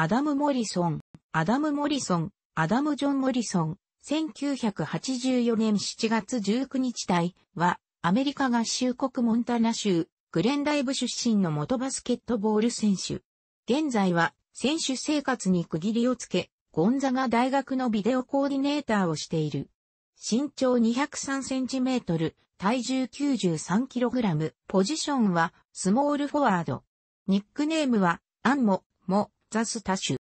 アダム・モリソン、アダム・モリソン、アダム・ジョン・モリソン、1984年7月19日隊は、アメリカ合衆国モンタナ州、グレンダイブ出身の元バスケットボール選手。現在は、選手生活に区切りをつけ、ゴンザガ大学のビデオコーディネーターをしている。身長203センチメートル、体重93キログラム、ポジションはスモールフォワード。ニックネームは、アンモ、モ、ザス多種。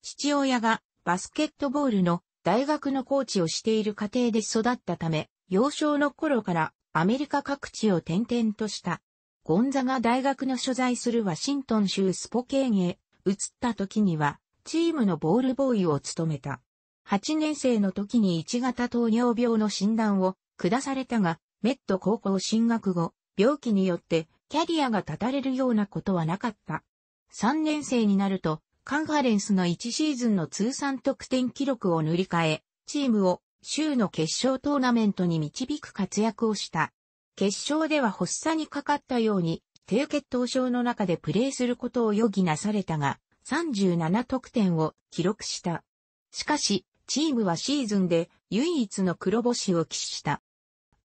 父親がバスケットボールの大学のコーチをしている家庭で育ったため、幼少の頃からアメリカ各地を転々とした。ゴンザが大学の所在するワシントン州スポケーンへ移った時には、チームのボールボーイを務めた。8年生の時に1型糖尿病の診断を下されたが、メット高校進学後、病気によってキャリアが立たれるようなことはなかった。3年生になると、カンファレンスの1シーズンの通算得点記録を塗り替え、チームを州の決勝トーナメントに導く活躍をした。決勝では発作にかかったように、低血糖症の中でプレーすることを余儀なされたが、37得点を記録した。しかし、チームはシーズンで唯一の黒星を喫した。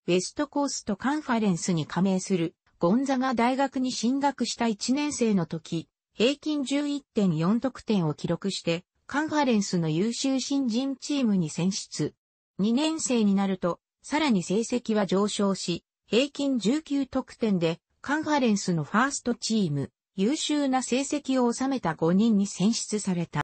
ウェストコーストカンファレンスに加盟するゴンザが大学に進学した1年生の時、平均11.4得点を記録して、カンファレンスの優秀新人チームに選出。2年生になると、さらに成績は上昇し、平均19得点で、カンファレンスのファーストチーム、優秀な成績を収めた5人に選出された。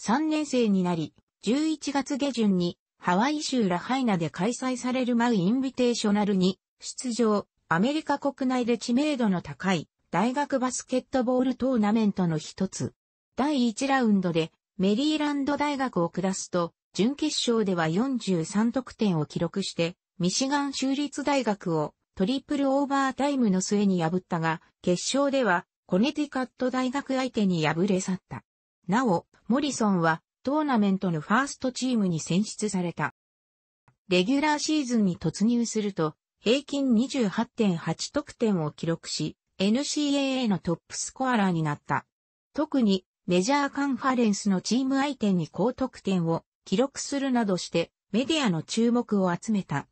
3年生になり、11月下旬にハワイ州ラハイナで開催されるマウインビテーショナルに出場、アメリカ国内で知名度の高い大学バスケットボールトーナメントの一つ。第1ラウンドでメリーランド大学を下すと、準決勝では43得点を記録して、ミシガン州立大学をトリプルオーバータイムの末に破ったが、決勝ではコネティカット大学相手に敗れ去った。なお、モリソンはトーナメントのファーストチームに選出された。レギュラーシーズンに突入すると、平均28.8得点を記録し、NCAA のトップスコアラーになった。特にメジャーカンファレンスのチーム相手に高得点を記録するなどしてメディアの注目を集めた。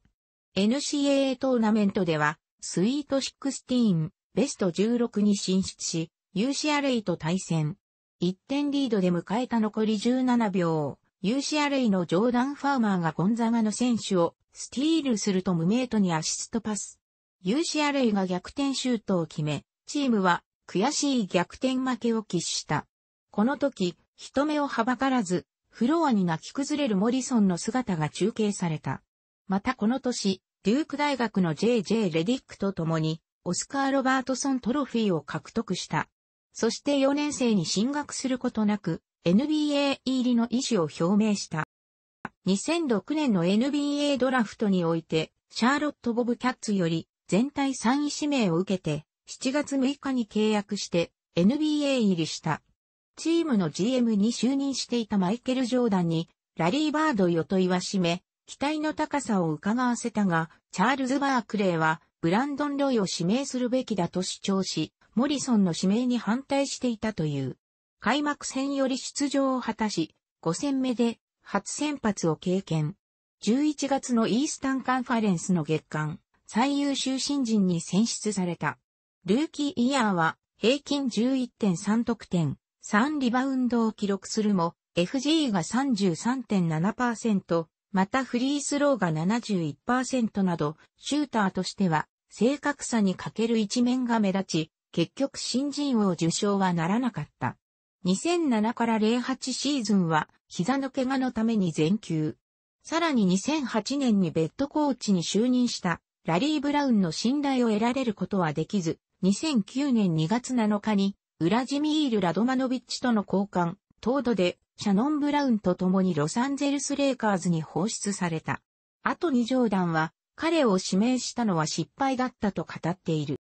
NCAA トーナメントではスイート16、ベスト16に進出し、u c r a と対戦。1点リードで迎えた残り17秒、u c r a のジョーダン・ファーマーがゴンザガの選手をスティールすると無名とにアシストパス。ユーシアレイが逆転シュートを決め、チームは悔しい逆転負けを喫した。この時、人目をはばからず、フロアに泣き崩れるモリソンの姿が中継された。またこの年、デューク大学の JJ レディックと共に、オスカー・ロバートソントロフィーを獲得した。そして4年生に進学することなく、NBA 入りの意思を表明した。2006年の NBA ドラフトにおいて、シャーロット・ボブ・キャッツより全体3位指名を受けて、7月6日に契約して NBA 入りした。チームの GM に就任していたマイケル・ジョーダンに、ラリー・バードよと言わしめ、期待の高さを伺わせたが、チャールズ・バークレーは、ブランドン・ロイを指名するべきだと主張し、モリソンの指名に反対していたという。開幕戦より出場を果たし、5戦目で初先発を経験。11月のイースタンカンファレンスの月間最優秀新人に選出された。ルーキーイヤーは平均11.3得点、3リバウンドを記録するも、FG が33.7%、またフリースローが71%など、シューターとしては正確さに欠ける一面が目立ち、結局新人王受賞はならなかった。2007から08シーズンは膝の怪我のために全休。さらに2008年にベッドコーチに就任したラリー・ブラウンの信頼を得られることはできず、2009年2月7日に、ウラジミール・ラドマノビッチとの交換、東土で、シャノン・ブラウンと共にロサンゼルス・レイカーズに放出された。あと2ョ弾は、彼を指名したのは失敗だったと語っている。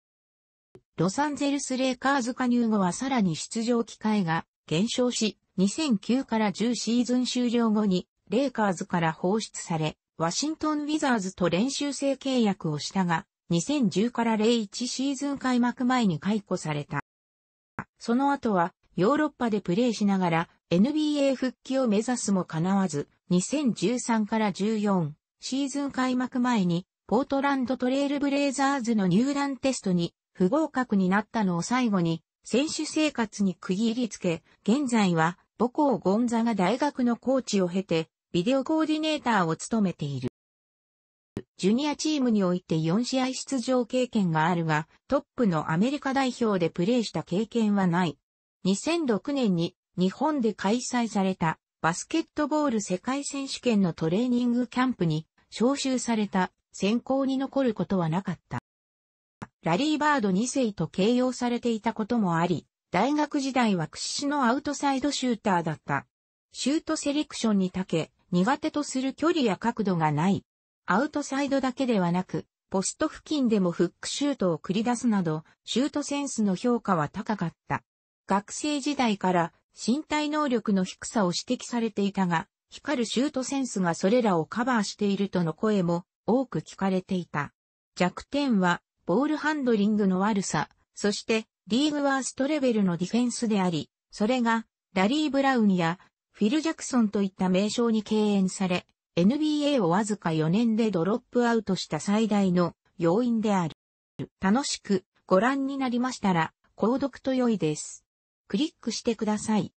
ロサンゼルス・レイカーズ加入後はさらに出場機会が減少し、2009から10シーズン終了後に、レイカーズから放出され、ワシントン・ウィザーズと練習生契約をしたが、2010から01シーズン開幕前に解雇された。その後はヨーロッパでプレーしながら NBA 復帰を目指すも叶わず、2013から14シーズン開幕前にポートランドトレイルブレイザーズの入団テストに不合格になったのを最後に選手生活に区切りつけ、現在は母校ゴンザが大学のコーチを経てビデオコーディネーターを務めている。ジュニアチームにおいて4試合出場経験があるが、トップのアメリカ代表でプレーした経験はない。2006年に日本で開催されたバスケットボール世界選手権のトレーニングキャンプに招集された選考に残ることはなかった。ラリーバード2世と形容されていたこともあり、大学時代は屈指のアウトサイドシューターだった。シュートセレクションに長け、苦手とする距離や角度がない。アウトサイドだけではなく、ポスト付近でもフックシュートを繰り出すなど、シュートセンスの評価は高かった。学生時代から身体能力の低さを指摘されていたが、光るシュートセンスがそれらをカバーしているとの声も多く聞かれていた。弱点は、ボールハンドリングの悪さ、そして、リーグワーストレベルのディフェンスであり、それが、ラリー・ブラウンやフィル・ジャクソンといった名称に敬遠され、NBA をわずか4年でドロップアウトした最大の要因である。楽しくご覧になりましたら、購読と良いです。クリックしてください。